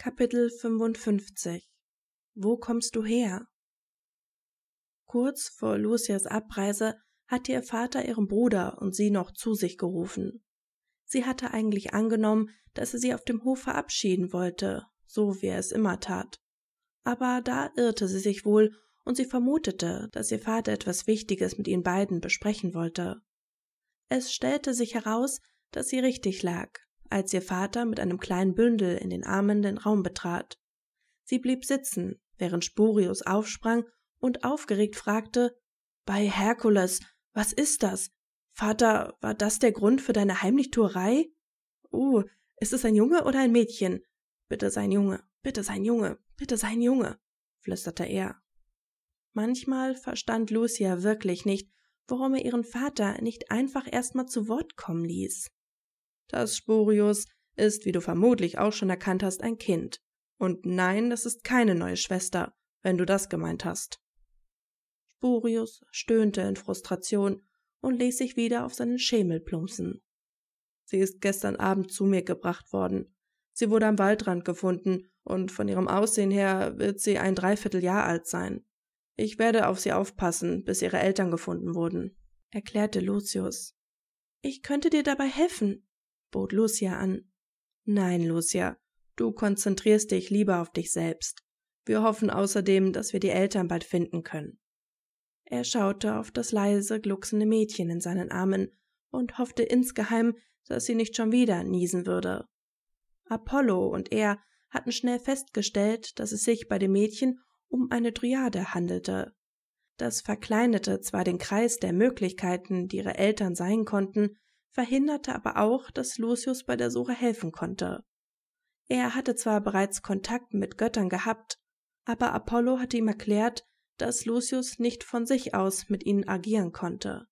Kapitel 55 Wo kommst du her? Kurz vor Lucias Abreise hatte ihr Vater ihren Bruder und sie noch zu sich gerufen. Sie hatte eigentlich angenommen, dass er sie auf dem Hof verabschieden wollte, so wie er es immer tat. Aber da irrte sie sich wohl und sie vermutete, dass ihr Vater etwas Wichtiges mit ihnen beiden besprechen wollte. Es stellte sich heraus, dass sie richtig lag als ihr Vater mit einem kleinen Bündel in den Armen den Raum betrat. Sie blieb sitzen, während Spurius aufsprang und aufgeregt fragte, bei Herkules, was ist das? Vater, war das der Grund für deine Heimlichtuerei? Oh, ist es ein Junge oder ein Mädchen? Bitte sein Junge, bitte sein Junge, bitte sein Junge, flüsterte er. Manchmal verstand Lucia wirklich nicht, warum er ihren Vater nicht einfach erstmal zu Wort kommen ließ. Das Spurius ist, wie du vermutlich auch schon erkannt hast, ein Kind. Und nein, das ist keine neue Schwester, wenn du das gemeint hast. Spurius stöhnte in Frustration und ließ sich wieder auf seinen Schemel plumpsen. Sie ist gestern Abend zu mir gebracht worden. Sie wurde am Waldrand gefunden und von ihrem Aussehen her wird sie ein Dreivierteljahr alt sein. Ich werde auf sie aufpassen, bis ihre Eltern gefunden wurden, erklärte Lucius. Ich könnte dir dabei helfen, bot Lucia an. Nein, Lucia, du konzentrierst dich lieber auf dich selbst. Wir hoffen außerdem, dass wir die Eltern bald finden können. Er schaute auf das leise glucksende Mädchen in seinen Armen und hoffte insgeheim, dass sie nicht schon wieder niesen würde. Apollo und er hatten schnell festgestellt, dass es sich bei dem Mädchen um eine Dryade handelte. Das verkleinerte zwar den Kreis der Möglichkeiten, die ihre Eltern sein konnten, verhinderte aber auch, dass Lucius bei der Suche helfen konnte. Er hatte zwar bereits Kontakt mit Göttern gehabt, aber Apollo hatte ihm erklärt, dass Lucius nicht von sich aus mit ihnen agieren konnte.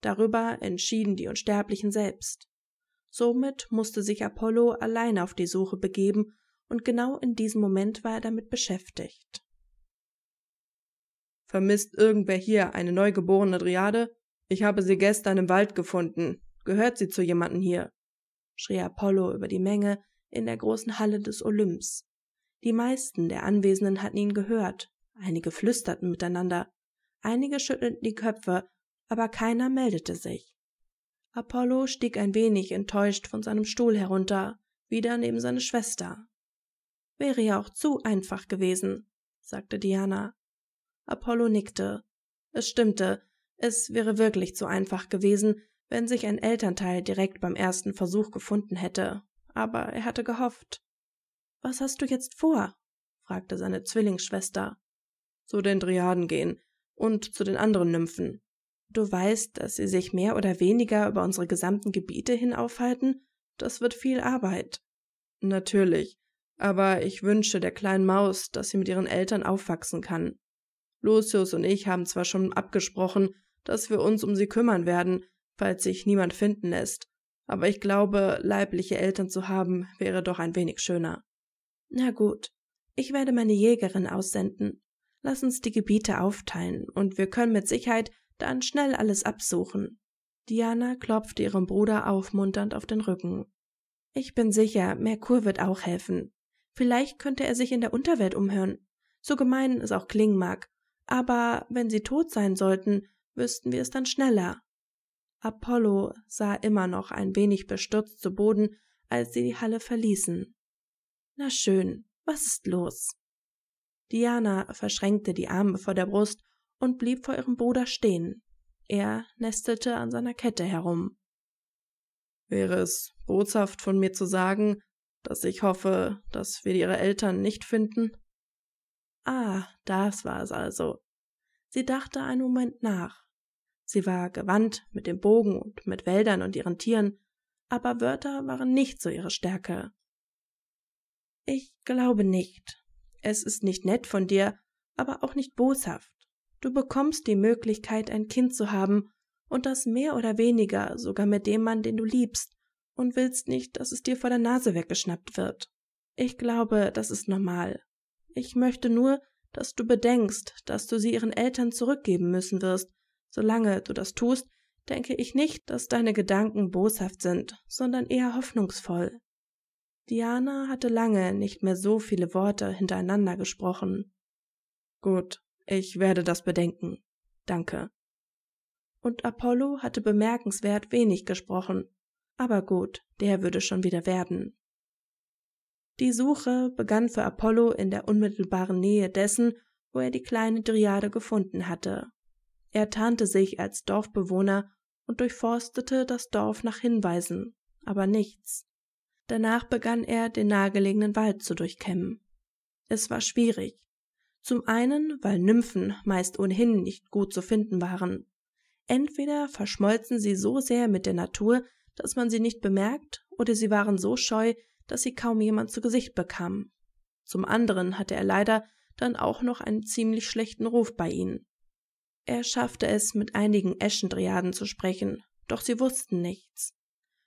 Darüber entschieden die Unsterblichen selbst. Somit musste sich Apollo allein auf die Suche begeben, und genau in diesem Moment war er damit beschäftigt. Vermisst irgendwer hier eine neugeborene Dryade? Ich habe sie gestern im Wald gefunden. Gehört sie zu jemanden hier? schrie Apollo über die Menge in der großen Halle des Olymps. Die meisten der Anwesenden hatten ihn gehört, einige flüsterten miteinander, einige schüttelten die Köpfe, aber keiner meldete sich. Apollo stieg ein wenig enttäuscht von seinem Stuhl herunter, wieder neben seine Schwester. Wäre ja auch zu einfach gewesen, sagte Diana. Apollo nickte. Es stimmte, es wäre wirklich zu einfach gewesen, wenn sich ein Elternteil direkt beim ersten Versuch gefunden hätte, aber er hatte gehofft. Was hast du jetzt vor? fragte seine Zwillingsschwester. Zu den Driaden gehen und zu den anderen Nymphen. Du weißt, dass sie sich mehr oder weniger über unsere gesamten Gebiete hin aufhalten? Das wird viel Arbeit. Natürlich, aber ich wünsche der kleinen Maus, dass sie mit ihren Eltern aufwachsen kann. Lucius und ich haben zwar schon abgesprochen, dass wir uns um sie kümmern werden, falls sich niemand finden lässt, aber ich glaube, leibliche Eltern zu haben wäre doch ein wenig schöner. Na gut, ich werde meine Jägerin aussenden. Lass uns die Gebiete aufteilen, und wir können mit Sicherheit dann schnell alles absuchen. Diana klopfte ihrem Bruder aufmunternd auf den Rücken. Ich bin sicher, Merkur wird auch helfen. Vielleicht könnte er sich in der Unterwelt umhören. So gemein es auch klingen mag. Aber wenn sie tot sein sollten, wüssten wir es dann schneller. Apollo sah immer noch ein wenig bestürzt zu Boden, als sie die Halle verließen. Na schön, was ist los? Diana verschränkte die Arme vor der Brust und blieb vor ihrem Bruder stehen. Er nestelte an seiner Kette herum. Wäre es boshaft von mir zu sagen, dass ich hoffe, dass wir ihre Eltern nicht finden? Ah, das war es also. Sie dachte einen Moment nach. Sie war gewandt mit dem Bogen und mit Wäldern und ihren Tieren, aber Wörter waren nicht so ihre Stärke. Ich glaube nicht. Es ist nicht nett von dir, aber auch nicht boshaft. Du bekommst die Möglichkeit, ein Kind zu haben, und das mehr oder weniger sogar mit dem Mann, den du liebst, und willst nicht, dass es dir vor der Nase weggeschnappt wird. Ich glaube, das ist normal. Ich möchte nur, dass du bedenkst, dass du sie ihren Eltern zurückgeben müssen wirst, Solange du das tust, denke ich nicht, dass deine Gedanken boshaft sind, sondern eher hoffnungsvoll. Diana hatte lange nicht mehr so viele Worte hintereinander gesprochen. Gut, ich werde das bedenken. Danke. Und Apollo hatte bemerkenswert wenig gesprochen. Aber gut, der würde schon wieder werden. Die Suche begann für Apollo in der unmittelbaren Nähe dessen, wo er die kleine Dryade gefunden hatte. Er tarnte sich als Dorfbewohner und durchforstete das Dorf nach Hinweisen, aber nichts. Danach begann er, den nahegelegenen Wald zu durchkämmen. Es war schwierig. Zum einen, weil Nymphen meist ohnehin nicht gut zu finden waren. Entweder verschmolzen sie so sehr mit der Natur, dass man sie nicht bemerkt, oder sie waren so scheu, dass sie kaum jemand zu Gesicht bekamen. Zum anderen hatte er leider dann auch noch einen ziemlich schlechten Ruf bei ihnen. Er schaffte es, mit einigen Eschendriaden zu sprechen, doch sie wussten nichts.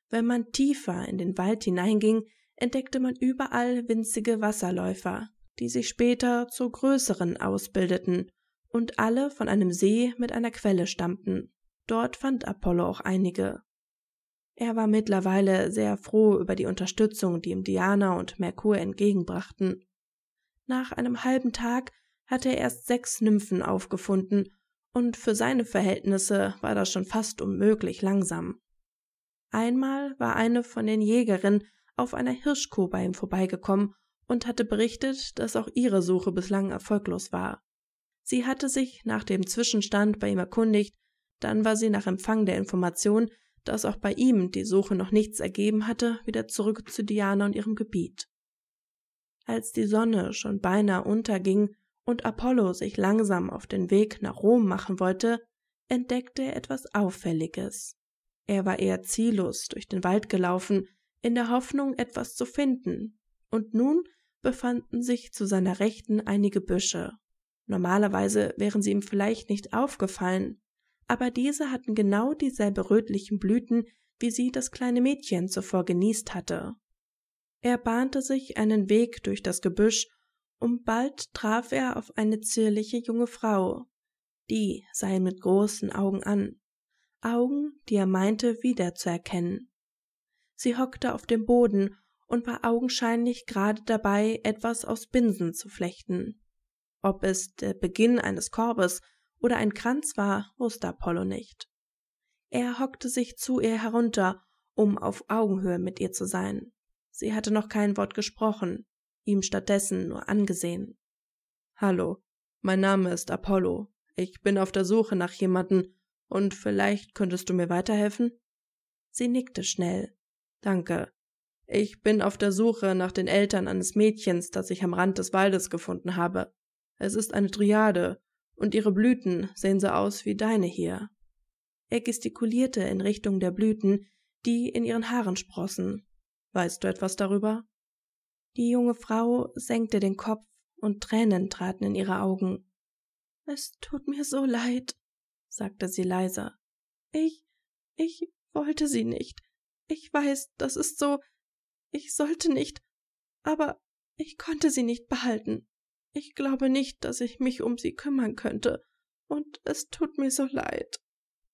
Wenn man tiefer in den Wald hineinging, entdeckte man überall winzige Wasserläufer, die sich später zu größeren ausbildeten und alle von einem See mit einer Quelle stammten. Dort fand Apollo auch einige. Er war mittlerweile sehr froh über die Unterstützung, die ihm Diana und Merkur entgegenbrachten. Nach einem halben Tag hatte er erst sechs Nymphen aufgefunden und für seine Verhältnisse war das schon fast unmöglich langsam. Einmal war eine von den Jägerinnen auf einer Hirschkuh bei ihm vorbeigekommen und hatte berichtet, dass auch ihre Suche bislang erfolglos war. Sie hatte sich nach dem Zwischenstand bei ihm erkundigt, dann war sie nach Empfang der Information, dass auch bei ihm die Suche noch nichts ergeben hatte, wieder zurück zu Diana und ihrem Gebiet. Als die Sonne schon beinahe unterging und Apollo sich langsam auf den Weg nach Rom machen wollte, entdeckte er etwas Auffälliges. Er war eher ziellos durch den Wald gelaufen, in der Hoffnung, etwas zu finden, und nun befanden sich zu seiner Rechten einige Büsche. Normalerweise wären sie ihm vielleicht nicht aufgefallen, aber diese hatten genau dieselbe rötlichen Blüten, wie sie das kleine Mädchen zuvor genießt hatte. Er bahnte sich einen Weg durch das Gebüsch und bald traf er auf eine zierliche junge Frau. Die sah ihn mit großen Augen an, Augen, die er meinte wiederzuerkennen. Sie hockte auf dem Boden und war augenscheinlich gerade dabei, etwas aus Binsen zu flechten. Ob es der Beginn eines Korbes oder ein Kranz war, wusste Apollo nicht. Er hockte sich zu ihr herunter, um auf Augenhöhe mit ihr zu sein. Sie hatte noch kein Wort gesprochen ihm stattdessen nur angesehen. Hallo, mein Name ist Apollo. Ich bin auf der Suche nach jemanden und vielleicht könntest du mir weiterhelfen? Sie nickte schnell. Danke. Ich bin auf der Suche nach den Eltern eines Mädchens, das ich am Rand des Waldes gefunden habe. Es ist eine Triade, und ihre Blüten sehen so aus wie deine hier. Er gestikulierte in Richtung der Blüten, die in ihren Haaren sprossen. Weißt du etwas darüber? Die junge Frau senkte den Kopf und Tränen traten in ihre Augen. Es tut mir so leid, sagte sie leiser. Ich, ich wollte sie nicht. Ich weiß, das ist so. Ich sollte nicht. Aber ich konnte sie nicht behalten. Ich glaube nicht, dass ich mich um sie kümmern könnte. Und es tut mir so leid.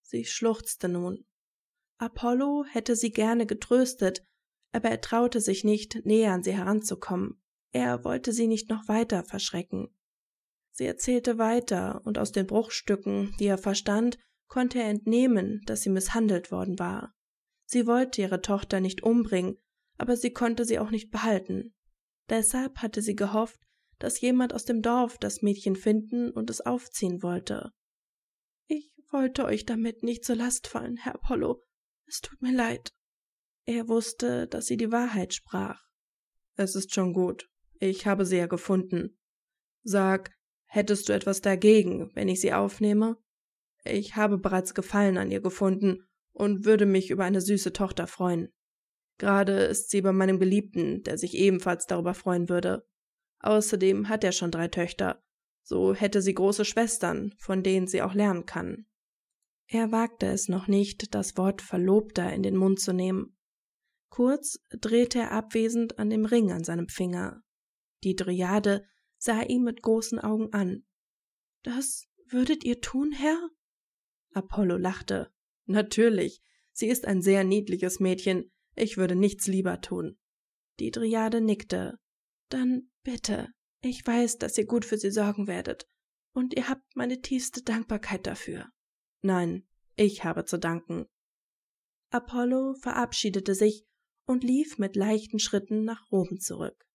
Sie schluchzte nun. Apollo hätte sie gerne getröstet, aber er traute sich nicht, näher an sie heranzukommen. Er wollte sie nicht noch weiter verschrecken. Sie erzählte weiter, und aus den Bruchstücken, die er verstand, konnte er entnehmen, dass sie misshandelt worden war. Sie wollte ihre Tochter nicht umbringen, aber sie konnte sie auch nicht behalten. Deshalb hatte sie gehofft, dass jemand aus dem Dorf das Mädchen finden und es aufziehen wollte. Ich wollte euch damit nicht zur Last fallen, Herr Apollo. Es tut mir leid. Er wusste, dass sie die Wahrheit sprach. Es ist schon gut. Ich habe sie ja gefunden. Sag, hättest du etwas dagegen, wenn ich sie aufnehme? Ich habe bereits Gefallen an ihr gefunden und würde mich über eine süße Tochter freuen. Gerade ist sie bei meinem Geliebten, der sich ebenfalls darüber freuen würde. Außerdem hat er schon drei Töchter. So hätte sie große Schwestern, von denen sie auch lernen kann. Er wagte es noch nicht, das Wort Verlobter in den Mund zu nehmen. Kurz drehte er abwesend an dem Ring an seinem Finger. Die Dryade sah ihn mit großen Augen an. Das würdet ihr tun, Herr? Apollo lachte. Natürlich. Sie ist ein sehr niedliches Mädchen. Ich würde nichts lieber tun. Die Dryade nickte. Dann bitte. Ich weiß, dass ihr gut für sie sorgen werdet. Und ihr habt meine tiefste Dankbarkeit dafür. Nein, ich habe zu danken. Apollo verabschiedete sich und lief mit leichten Schritten nach oben zurück.